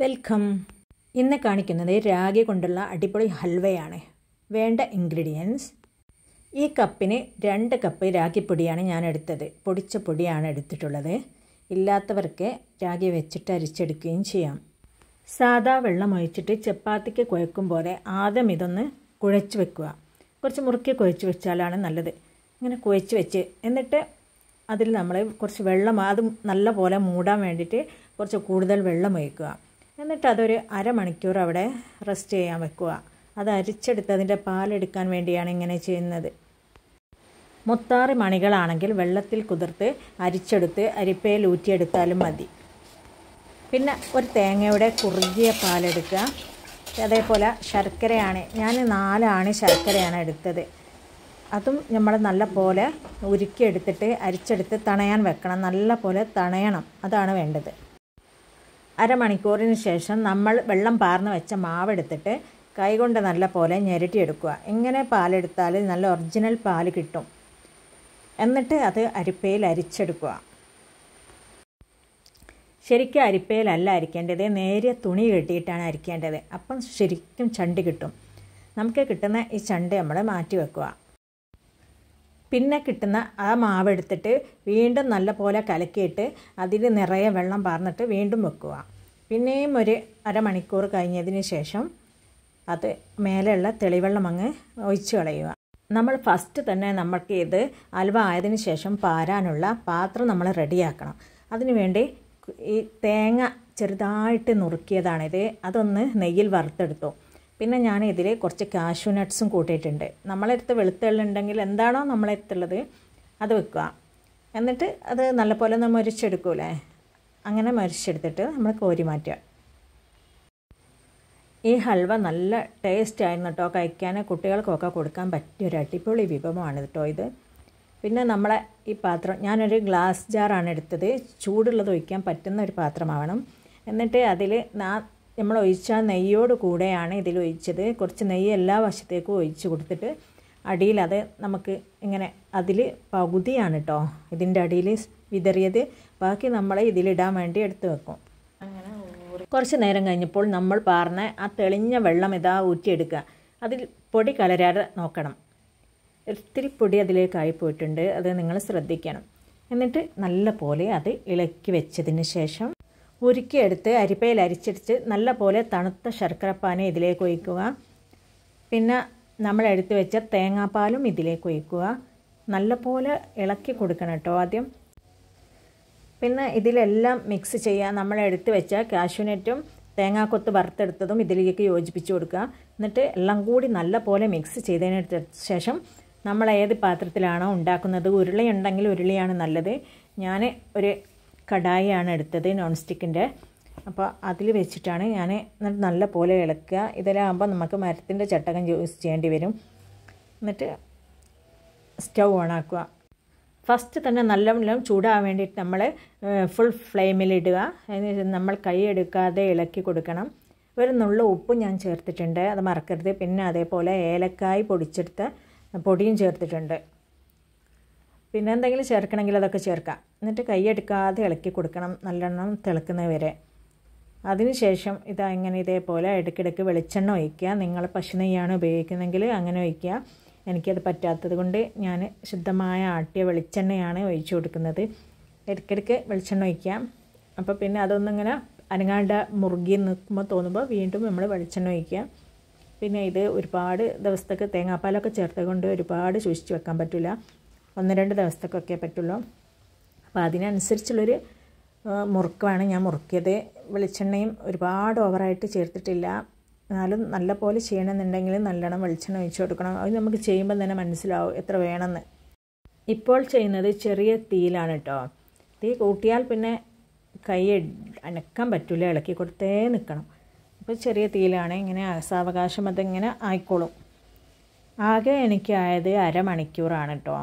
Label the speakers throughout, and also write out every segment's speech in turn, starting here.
Speaker 1: welcome ഇന്ന് കാണിക്കുന്നത് രാഗി കൊണ്ടുള്ള അടിപൊളി ഹൽവയാണ് വേണ്ട ഇൻഗ്രീഡിയൻസ് ഈ കപ്പിന് രണ്ട് കപ്പ് രാഗിപ്പൊടിയാണ് ഞാൻ എടുത്തത് പൊടിച്ച പൊടിയാണ് എടുത്തിട്ടുള്ളത് ഇല്ലാത്തവർക്ക് രാഗി വെച്ചിട്ട് അരിച്ചെടുക്കുകയും ചെയ്യാം സാദാ വെള്ളം ഒഴിച്ചിട്ട് ചപ്പാത്തിക്ക് കുഴക്കും പോലെ ആദ്യം ഇതൊന്ന് കുഴച്ച് വെക്കുക കുറച്ച് മുറുക്കി കുഴച്ച് വെച്ചാലാണ് നല്ലത് ഇങ്ങനെ കുഴച്ച് വെച്ച് എന്നിട്ട് അതിൽ നമ്മൾ കുറച്ച് വെള്ളം അത് നല്ല പോലെ മൂടാൻ വേണ്ടിയിട്ട് കുറച്ച് കൂടുതൽ വെള്ളം ഒഴിക്കുക എന്നിട്ട് അതൊരു അരമണിക്കൂർ അവിടെ റെസ്റ്റ് ചെയ്യാൻ വെക്കുക അത് അരിച്ചെടുത്തതിൻ്റെ പാലെടുക്കാൻ വേണ്ടിയാണ് ഇങ്ങനെ ചെയ്യുന്നത് മുത്താറ് മണികളാണെങ്കിൽ വെള്ളത്തിൽ കുതിർത്ത് അരിച്ചെടുത്ത് അരിപ്പയിൽ ഊറ്റിയെടുത്താലും മതി പിന്നെ ഒരു തേങ്ങയുടെ കുറുകിയ പാലെടുക്കുക അതേപോലെ ശർക്കരയാണ് ഞാൻ നാലാണ് ശർക്കരയാണ് എടുത്തത് അതും നമ്മൾ നല്ല പോലെ ഉരുക്കിയെടുത്തിട്ട് അരിച്ചെടുത്ത് തണയാൻ വെക്കണം നല്ല പോലെ തണയണം അതാണ് വേണ്ടത് അരമണിക്കൂറിന് ശേഷം നമ്മൾ വെള്ളം പാർന്ന് വെച്ച മാവെടുത്തിട്ട് കൈകൊണ്ട് നല്ല പോലെ ഞെരട്ടിയെടുക്കുക എങ്ങനെ പാലെടുത്താൽ നല്ല ഒറിജിനൽ പാൽ കിട്ടും എന്നിട്ട് അത് അരിപ്പയിൽ അരിച്ചെടുക്കുക ശരിക്കും അരിപ്പയിലല്ല അരിക്കേണ്ടത് നേരിയ തുണി കെട്ടിയിട്ടാണ് അരിക്കേണ്ടത് അപ്പം ശരിക്കും ചണ്ട് കിട്ടും നമുക്ക് കിട്ടുന്ന ഈ ചണ്ട് നമ്മൾ മാറ്റി വെക്കുക പിന്നെ കിട്ടുന്ന ആ മാവ് എടുത്തിട്ട് വീണ്ടും നല്ലപോലെ കലക്കിയിട്ട് അതിൽ നിറയെ വെള്ളം പാർന്നിട്ട് വീണ്ടും വെക്കുക പിന്നെയും ഒരു അരമണിക്കൂർ കഴിഞ്ഞതിന് ശേഷം അത് മേലെയുള്ള തെളിവെള്ളം അങ്ങ് ഒഴിച്ചു കളയുക നമ്മൾ ഫസ്റ്റ് തന്നെ നമുക്ക് ഇത് അലുവ ആയതിനു ശേഷം പാരാനുള്ള പാത്രം നമ്മൾ റെഡിയാക്കണം അതിനുവേണ്ടി ഈ തേങ്ങ ചെറുതായിട്ട് നുറുക്കിയതാണിത് അതൊന്ന് നെയ്യിൽ വറുത്തെടുത്തു പിന്നെ ഞാൻ ഇതിൽ കുറച്ച് കാഷ്യു നട്ട്സും കൂട്ടിയിട്ടുണ്ട് നമ്മളെ അടുത്ത് വെളുത്തുള്ളുണ്ടെങ്കിൽ എന്താണോ നമ്മളെ അടുത്തുള്ളത് അത് വെക്കുക എന്നിട്ട് അത് നല്ലപോലെ ഒന്ന് മുരിച്ചെടുക്കൂലേ അങ്ങനെ മുരിച്ചെടുത്തിട്ട് നമ്മൾ കോരി മാറ്റുക ഈ ഹൽവ നല്ല ടേസ്റ്റ് ആയിരുന്നു കേട്ടോ കഴിക്കാൻ കുട്ടികൾക്കൊക്കെ കൊടുക്കാൻ പറ്റിയ ഒരു അടിപൊളി വിഭവമാണ് കേട്ടോ ഇത് പിന്നെ നമ്മളെ ഈ പാത്രം ഞാനൊരു ഗ്ലാസ് ജാറാണ് എടുത്തത് ചൂടുള്ളത് ഒഴിക്കാൻ പറ്റുന്ന ഒരു പാത്രമാവണം എന്നിട്ട് അതിൽ നമ്മൾ ഒഴിച്ച നെയ്യോട് കൂടെയാണ് ഇതിൽ ഒഴിച്ചത് കുറച്ച് നെയ്യ് എല്ലാ വശത്തേക്കും ഒഴിച്ച് കൊടുത്തിട്ട് അടിയിൽ അത് നമുക്ക് ഇങ്ങനെ അതിൽ പകുതിയാണ് കേട്ടോ ഇതിൻ്റെ അടിയിൽ വിതറിയത് ബാക്കി നമ്മൾ ഇതിലിടാൻ വേണ്ടി എടുത്തു വെക്കും അങ്ങനെ കുറച്ച് നേരം കഴിഞ്ഞപ്പോൾ നമ്മൾ പാർന്ന ആ തെളിഞ്ഞ വെള്ളം ഇതാ ഊറ്റിയെടുക്കുക അതിൽ പൊടി കലരാതെ നോക്കണം ഒത്തിരി പൊടി അതിലേക്കായി പോയിട്ടുണ്ട് അത് നിങ്ങൾ ശ്രദ്ധിക്കണം എന്നിട്ട് നല്ല പോലെ അത് ഇളക്കി വെച്ചതിന് ശേഷം ഉരുക്കിയെടുത്ത് അരിപ്പയിൽ അരിച്ചടിച്ച് നല്ല പോലെ തണുത്ത ശർക്കരപ്പാനെ ഇതിലേക്ക് ഒഴിക്കുക പിന്നെ നമ്മൾ എടുത്തു വെച്ച തേങ്ങാപ്പാലും ഇതിലേക്ക് ഒഴിക്കുക നല്ല പോലെ ഇളക്കി കൊടുക്കണം കേട്ടോ ആദ്യം പിന്നെ ഇതിലെല്ലാം മിക്സ് ചെയ്യുക നമ്മൾ എടുത്തു വെച്ച കാഷ്യൂനെറ്റും തേങ്ങാക്കൊത്ത് വറുത്തെടുത്തതും ഇതിലേക്ക് യോജിപ്പിച്ച് കൊടുക്കുക എന്നിട്ട് എല്ലാം കൂടി നല്ല പോലെ മിക്സ് ചെയ്തതിന് ശേഷം നമ്മൾ ഏത് പാത്രത്തിലാണോ ഉണ്ടാക്കുന്നത് ഉരുളിയുണ്ടെങ്കിൽ ഉരുളിയാണ് നല്ലത് ഞാൻ ഒരു കടായിയാണ് എടുത്തത് നോൺ സ്റ്റിക്കിൻ്റെ അപ്പോൾ അതിൽ വെച്ചിട്ടാണ് ഞാൻ എന്നിട്ട് നല്ല പോലെ ഇളക്കുക ആകുമ്പോൾ നമുക്ക് മരത്തിൻ്റെ ചട്ടകം യൂസ് ചെയ്യേണ്ടി വരും എന്നിട്ട് സ്റ്റൗ ഓണാക്കുക ഫസ്റ്റ് തന്നെ നല്ലവണ്ണം ചൂടാകാൻ വേണ്ടിയിട്ട് നമ്മൾ ഫുൾ ഫ്ലെയിമിലിടുക നമ്മൾ കൈ എടുക്കാതെ ഇളക്കി കൊടുക്കണം ഒരു നുള്ള ഉപ്പ് ഞാൻ ചേർത്തിട്ടുണ്ട് അത് മറക്കരുത് പിന്നെ അതേപോലെ ഏലക്കായ് പൊടിച്ചെടുത്ത പൊടിയും ചേർത്തിട്ടുണ്ട് പിന്നെ എന്തെങ്കിലും ചേർക്കണമെങ്കിൽ അതൊക്കെ ചേർക്കാം എന്നിട്ട് കൈയെടുക്കാതെ ഇളക്കി കൊടുക്കണം നല്ലെണ്ണം തിളക്കുന്നവരെ അതിനുശേഷം ഇത് ഇങ്ങനെ ഇതേപോലെ ഇടയ്ക്കിടയ്ക്ക് വെളിച്ചെണ്ണ ഒഴിക്കുക നിങ്ങൾ പശുനെയ്യാണ് ഉപയോഗിക്കുന്നതെങ്കിൽ അങ്ങനെ ഒഴിക്കുക എനിക്കത് പറ്റാത്തത് കൊണ്ട് ഞാൻ ശുദ്ധമായ ആട്ടിയ വെളിച്ചെണ്ണയാണ് ഒഴിച്ചു കൊടുക്കുന്നത് ഇടയ്ക്കിടയ്ക്ക് വെളിച്ചെണ്ണ ഒഴിക്കാം അപ്പോൾ പിന്നെ അതൊന്നിങ്ങനെ അനങ്ങാണ്ട മുറുകി നിൽക്കുമ്പോൾ തോന്നുമ്പോൾ വീണ്ടും നമ്മൾ വെളിച്ചെണ്ണ ഒഴിക്കുക പിന്നെ ഇത് ഒരുപാട് ദിവസത്തേക്ക് തേങ്ങാപ്പാലൊക്കെ ചേർത്തത് കൊണ്ട് ഒരുപാട് സൂക്ഷിച്ച് വെക്കാൻ പറ്റില്ല ഒന്ന് രണ്ട് ദിവസത്തേക്കൊക്കെ പറ്റുള്ളൂ അപ്പോൾ അതിനനുസരിച്ചുള്ളൊരു മുറുക്കുമാണ് ഞാൻ മുറുക്കിയത് വെളിച്ചെണ്ണയും ഒരുപാട് ഓവറായിട്ട് ചേർത്തിട്ടില്ല എന്നാലും നല്ല പോലെ ചെയ്യണമെന്നുണ്ടെങ്കിൽ നല്ലോണം വെളിച്ചെണ്ണ ഒഴിച്ചു കൊടുക്കണം അത് നമുക്ക് ചെയ്യുമ്പോൾ തന്നെ മനസ്സിലാവും എത്ര വേണമെന്ന് ഇപ്പോൾ ചെയ്യുന്നത് ചെറിയ തീയിലാണ് കേട്ടോ തീ കൂട്ടിയാൽ പിന്നെ കൈ അനക്കാൻ പറ്റില്ല ഇളക്കി കൊടുത്തേ നിൽക്കണം അപ്പോൾ ചെറിയ തീയിലാണ് ഇങ്ങനെ സാവകാശം അതിങ്ങനെ ആയിക്കോളും ആകെ എനിക്കായത് അരമണിക്കൂറാണ് കേട്ടോ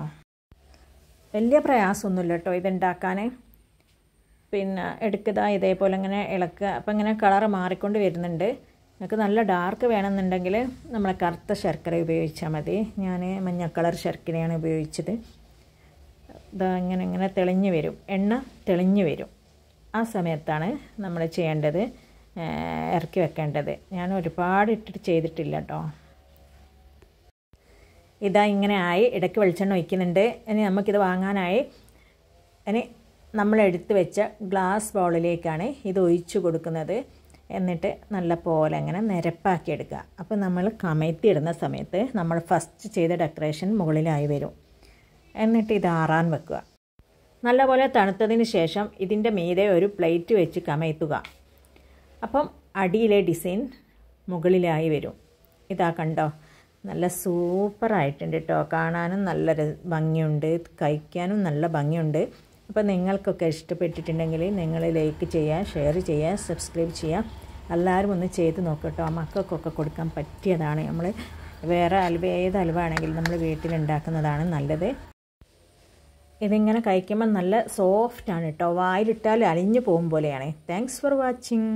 Speaker 1: വലിയ പ്രയാസമൊന്നുമില്ല കേട്ടോ ഇതുണ്ടാക്കാൻ പിന്നെ എടുക്കുക ഇതേപോലെ ഇങ്ങനെ ഇളക്കുക അപ്പോൾ ഇങ്ങനെ കളർ മാറിക്കൊണ്ട് വരുന്നുണ്ട് നിങ്ങൾക്ക് നല്ല ഡാർക്ക് വേണമെന്നുണ്ടെങ്കിൽ നമ്മളെ കറുത്ത ശർക്കര ഉപയോഗിച്ചാൽ മതി ഞാൻ മഞ്ഞ കളർ ശർക്കരയാണ് ഉപയോഗിച്ചത് ഇതാ ഇങ്ങനെ ഇങ്ങനെ തെളിഞ്ഞു വരും എണ്ണ തെളിഞ്ഞു വരും ആ സമയത്താണ് നമ്മൾ ചെയ്യേണ്ടത് ഇറക്കി വെക്കേണ്ടത് ഞാൻ ഒരുപാട് ഇട്ടിട്ട് ചെയ്തിട്ടില്ല കേട്ടോ ഇതാ ഇങ്ങനെ ആയി ഇടയ്ക്ക് വെളിച്ചെണ്ണ ഒഴിക്കുന്നുണ്ട് ഇനി നമുക്കിത് വാങ്ങാനായി ഇനി നമ്മൾ എടുത്തു വെച്ച ഗ്ലാസ് ബൗളിലേക്കാണ് ഇത് ഒഴിച്ചു കൊടുക്കുന്നത് എന്നിട്ട് നല്ല പോലെ അങ്ങനെ നിരപ്പാക്കിയെടുക്കുക എടുക്കുക അപ്പോൾ നമ്മൾ കമഴ്ത്തിയിടുന്ന ഇടുന്ന സമയത്ത് നമ്മൾ ഫസ്റ്റ് ചെയ്ത ഡെക്കറേഷൻ മുകളിലായി വരും എന്നിട്ട് ഇത് ആറാൻ വെക്കുക നല്ലപോലെ തണുത്തതിന് ശേഷം ഇതിൻ്റെ മീതെ ഒരു പ്ലേറ്റ് വെച്ച് കമഴ്ത്തുക അപ്പം അടിയിലെ ഡിസൈൻ മുകളിലായി വരും ഇതാ കണ്ടോ നല്ല സൂപ്പറായിട്ടുണ്ട് കേട്ടോ കാണാനും നല്ല ഭംഗിയുണ്ട് കഴിക്കാനും നല്ല ഭംഗിയുണ്ട് അപ്പോൾ നിങ്ങൾക്കൊക്കെ ഇഷ്ടപ്പെട്ടിട്ടുണ്ടെങ്കിൽ നിങ്ങൾ ലൈക്ക് ചെയ്യാം ഷെയർ ചെയ്യാം സബ്സ്ക്രൈബ് ചെയ്യാം എല്ലാവരും ഒന്ന് ചെയ്ത് നോക്കട്ടോ മക്കൾക്കൊക്കെ കൊടുക്കാൻ പറ്റിയതാണ് നമ്മൾ വേറെ അലുവ ഏത് അലുവാണെങ്കിലും നമ്മൾ വീട്ടിലുണ്ടാക്കുന്നതാണ് നല്ലത് ഇതിങ്ങനെ കഴിക്കുമ്പോൾ നല്ല സോഫ്റ്റാണ് കേട്ടോ വായിലിട്ടാൽ അലിഞ്ഞു പോകും പോലെയാണ് താങ്ക്സ് ഫോർ വാച്ചിങ്